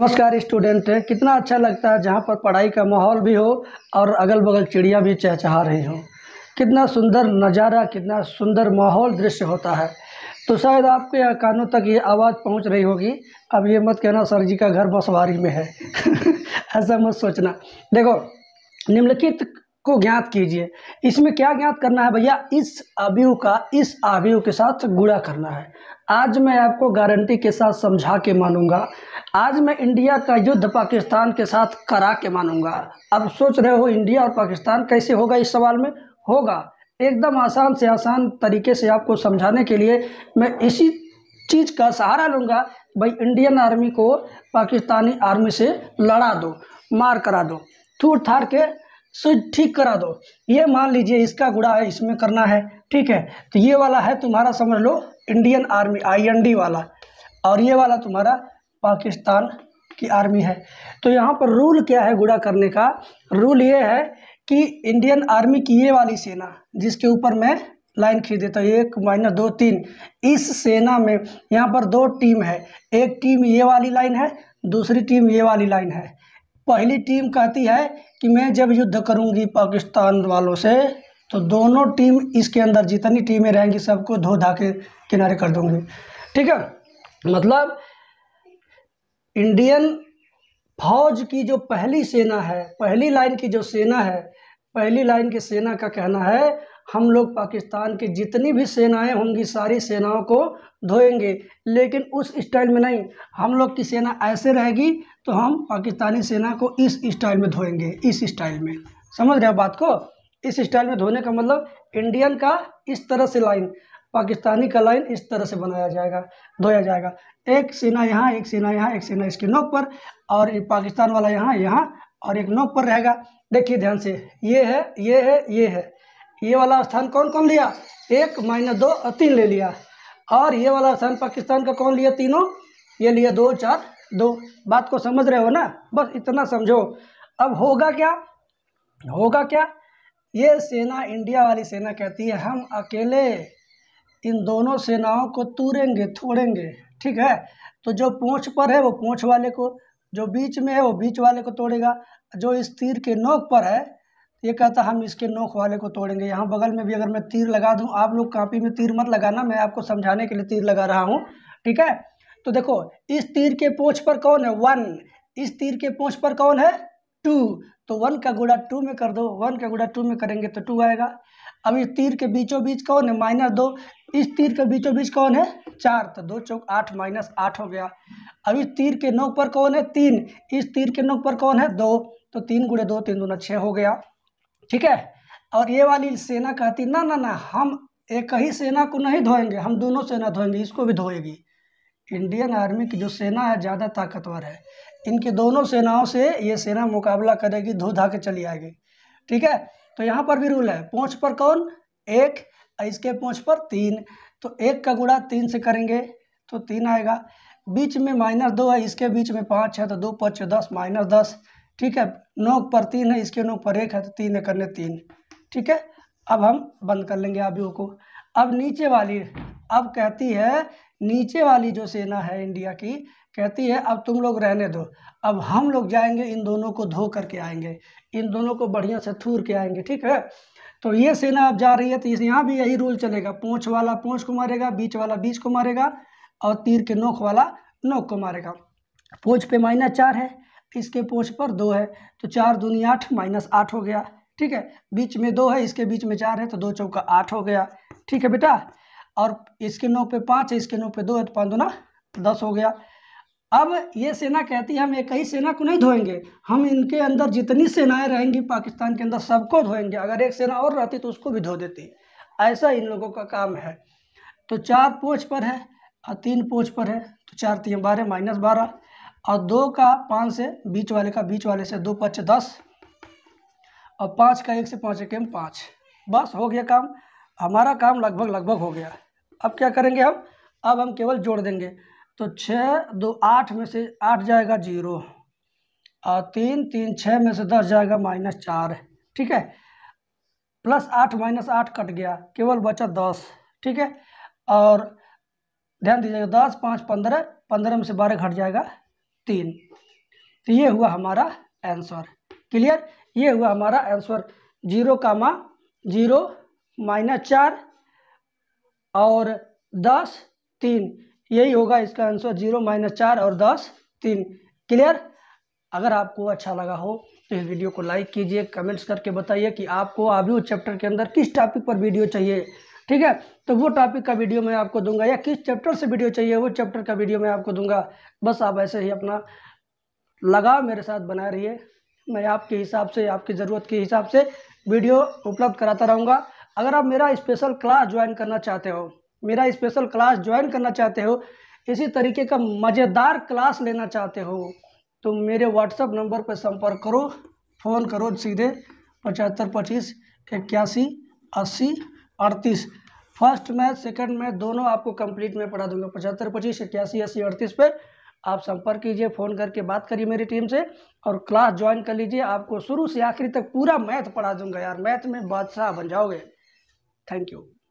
नमस्कार स्टूडेंट कितना अच्छा लगता है जहाँ पर पढ़ाई का माहौल भी हो और अगल बगल चिड़िया भी चहचहा रही हो कितना सुंदर नज़ारा कितना सुंदर माहौल दृश्य होता है तो शायद आपके यहाँ कानों तक ये आवाज़ पहुँच रही होगी अब ये मत कहना सर जी का घर बसवारी में है ऐसा मत सोचना देखो निम्नलिखित को ज्ञात कीजिए इसमें क्या ज्ञात करना है भैया इस अवयव का इस अवयव के साथ गुणा करना है आज मैं आपको गारंटी के साथ समझा के मानूंगा आज मैं इंडिया का युद्ध पाकिस्तान के साथ करा के मानूंगा अब सोच रहे हो इंडिया और पाकिस्तान कैसे होगा इस सवाल में होगा एकदम आसान से आसान तरीके से आपको समझाने के लिए मैं इसी चीज़ का सहारा लूँगा भाई इंडियन आर्मी को पाकिस्तानी आर्मी से लड़ा दो मार करा दो थूट थार के सो ठीक करा दो ये मान लीजिए इसका गुड़ा है इसमें करना है ठीक है तो ये वाला है तुम्हारा समझ लो इंडियन आर्मी आईएनडी वाला और ये वाला तुम्हारा पाकिस्तान की आर्मी है तो यहाँ पर रूल क्या है गुड़ा करने का रूल ये है कि इंडियन आर्मी की ये वाली सेना जिसके ऊपर मैं लाइन खींच देता हूँ एक माइनस दो तीन इस सेना में यहाँ पर दो टीम है एक टीम ये वाली लाइन है दूसरी टीम ये वाली लाइन है पहली टीम कहती है कि मैं जब युद्ध करूंगी पाकिस्तान वालों से तो दोनों टीम इसके अंदर जितनी टीमें रहेंगी सबको धो धा के किनारे कर दूंगी ठीक है मतलब इंडियन फौज की जो पहली सेना है पहली लाइन की जो सेना है पहली लाइन की सेना का कहना है हम लोग पाकिस्तान की जितनी भी सेनाएं होंगी सारी सेनाओं को धोएंगे लेकिन उस स्टाइल में नहीं हम लोग की सेना ऐसे रहेगी तो हम पाकिस्तानी सेना को इस स्टाइल में धोएंगे इस स्टाइल में समझ रहे हो बात को इस स्टाइल में धोने का मतलब इंडियन का इस तरह से लाइन पाकिस्तानी का लाइन इस तरह से बनाया जाएगा धोया जाएगा एक सेना यहाँ एक सेना यहाँ एक सेना इसके नोक पर और पाकिस्तान वाला यहाँ यहाँ और एक नोक पर रहेगा देखिए ध्यान से ये है ये है ये है ये वाला स्थान कौन कौन लिया एक माइनस दो और तीन ले लिया और ये वाला स्थान पाकिस्तान का कौन लिया तीनों ये लिया दो चार दो बात को समझ रहे हो ना बस इतना समझो अब होगा क्या होगा क्या ये सेना इंडिया वाली सेना कहती है हम अकेले इन दोनों सेनाओं को तूरेंगे तोड़ेंगे ठीक है तो जो पूँछ पर है वो पूँछ वाले को जो बीच में है वो बीच वाले को तोड़ेगा जो इस तीर के नोक पर है ये कहता हम इसके नोक वाले को तोड़ेंगे यहाँ बगल में भी अगर मैं तीर लगा दूँ आप लोग कापी में तीर मत लगाना मैं आपको समझाने के लिए तीर लगा रहा हूँ ठीक है तो देखो इस तीर के पोछ पर कौन है वन इस तीर के पोछ पर कौन है टू तो वन का गुड़ा टू में कर दो वन का गुड़ा टू में करेंगे तो टू आएगा अब इस तीर के बीचों बीच कौन है माइनस दो इस तीर के बीचों बीच कौन है चार तो दो चौक आठ माइनस आठ हो गया अब इस तीर के नोक पर कौन है तीन इस तीर के नोक पर कौन है दो तो तीन गुड़े दो तीन दो छः हो गया ठीक है और ये वाली सेना कहती ना ना ना हम एक ही सेना को नहीं धोएंगे हम दोनों सेना धोएंगे इसको भी धोएगी इंडियन आर्मी की जो सेना है ज़्यादा ताकतवर है इनकी दोनों सेनाओं से ये सेना मुकाबला करेगी धो धा के चली आएगी ठीक है तो यहाँ पर भी रूल है पूँछ पर कौन एक इसके पूँछ पर तीन तो एक का गुड़ा तीन से करेंगे तो तीन आएगा बीच में माइनस दो है इसके बीच में पाँच है तो दो पाँच दस माइनस दस ठीक है नौ पर तीन है इसके नौ पर एक है तो तीन एक करने तीन ठीक है अब हम बंद कर लेंगे आप को अब नीचे वाली अब कहती है नीचे वाली जो सेना है इंडिया की कहती है अब तुम लोग रहने दो अब हम लोग जाएंगे इन दोनों को धो करके आएंगे इन दोनों को बढ़िया से थूर के आएंगे ठीक है तो ये सेना अब जा रही है तो इस यहाँ भी यही रूल चलेगा पूँछ वाला पूँछ को मारेगा बीच वाला बीच को मारेगा और तीर के नोक वाला नोक को मारेगा पूँछ पे माइनस चार है इसके पोच पर दो है तो चार दूनी आठ माइनस आठ हो गया ठीक है बीच में दो है इसके बीच में चार है तो दो चौका आठ हो गया ठीक है बेटा और इसके नौ पे पाँच है इसके नौ पे दो है तो पाँच दूना दस हो गया अब ये सेना कहती है हम एक ही सेना को नहीं धोएंगे हम इनके अंदर जितनी सेनाएं रहेंगी पाकिस्तान के अंदर सबको धोएंगे अगर एक सेना और रहती तो उसको भी धो देती ऐसा इन लोगों का काम है तो चार पोच पर है और तीन पोच पर है तो चार तीन बारह माइनस बारह और दो का पाँच से बीच वाले का बीच वाले से दो पाँच दस और पाँच का एक से पाँच एक एम पाँच बस हो गया काम हमारा काम लगभग लगभग हो गया अब क्या करेंगे हम अब हम केवल जोड़ देंगे तो छः दो आठ में से आठ जाएगा जीरो और तीन तीन छः में से दस जाएगा माइनस चार ठीक है प्लस आठ माइनस आठ कट गया केवल बचा दस ठीक है और ध्यान दीजिएगा दस पाँच पंद्रह पंद्रह में से बारह घट जाएगा तीन तो ये हुआ हमारा आंसर क्लियर ये हुआ हमारा answer zero comma zero minus चार और दस तीन यही होगा इसका आंसर जीरो माइनस चार और दस तीन क्लियर अगर आपको अच्छा लगा हो तो इस वीडियो को लाइक कीजिए कमेंट्स करके बताइए कि आपको अभी उस चैप्टर के अंदर किस टॉपिक पर वीडियो चाहिए ठीक है तो वो टॉपिक का वीडियो मैं आपको दूंगा या किस चैप्टर से वीडियो चाहिए वो चैप्टर का वीडियो मैं आपको दूंगा बस आप ऐसे ही अपना लगाव मेरे साथ बनाए रहिए मैं आपके हिसाब से आपकी ज़रूरत के हिसाब से वीडियो उपलब्ध कराता रहूँगा अगर आप मेरा स्पेशल क्लास ज्वाइन करना चाहते हो मेरा स्पेशल क्लास ज्वाइन करना चाहते हो इसी तरीके का मज़ेदार क्लास लेना चाहते हो तो मेरे व्हाट्सएप नंबर पर संपर्क करो फ़ोन करो सीधे पचहत्तर पच्चीस इक्यासी अस्सी अड़तीस फर्स्ट में सेकंड में दोनों आपको कंप्लीट में पढ़ा दूंगा पचहत्तर पच्चीस इक्यासी अस्सी अड़तीस पर आप संपर्क कीजिए फ़ोन करके बात करिए मेरी टीम से और क्लास ज्वाइन कर लीजिए आपको शुरू से आखिरी तक पूरा मैथ पढ़ा दूंगा यार मैथ में बादशाह बन जाओगे थैंक यू